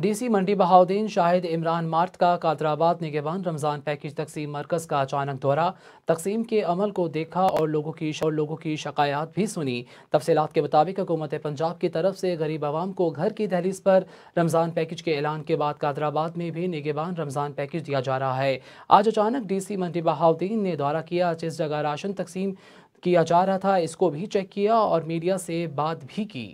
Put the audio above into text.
DC Mandi Bahauddin Shahid Imran मार्त का Qadirabad निगेबान Ramzan package तकसीम मरकज़ का अचानक दौरा तकसीम के अमल को देखा और लोगों की और लोगों की शिकायात भी सुनी तफसीत के मुताबिक हुकूमत पंजाब की तरफ से गरीब आवाम को घर की दहलीज पर रमज़ान पैकेज के ऐलान के बाद कादराबाद में भी निगेबान रमज़ान पैकेज दिया जा रहा है आज अचानक डी सी मंडी बहाउद्दीन ने दौरा किया जिस जगह राशन तकसीम किया जा रहा था इसको भी चेक किया और मीडिया से बात भी की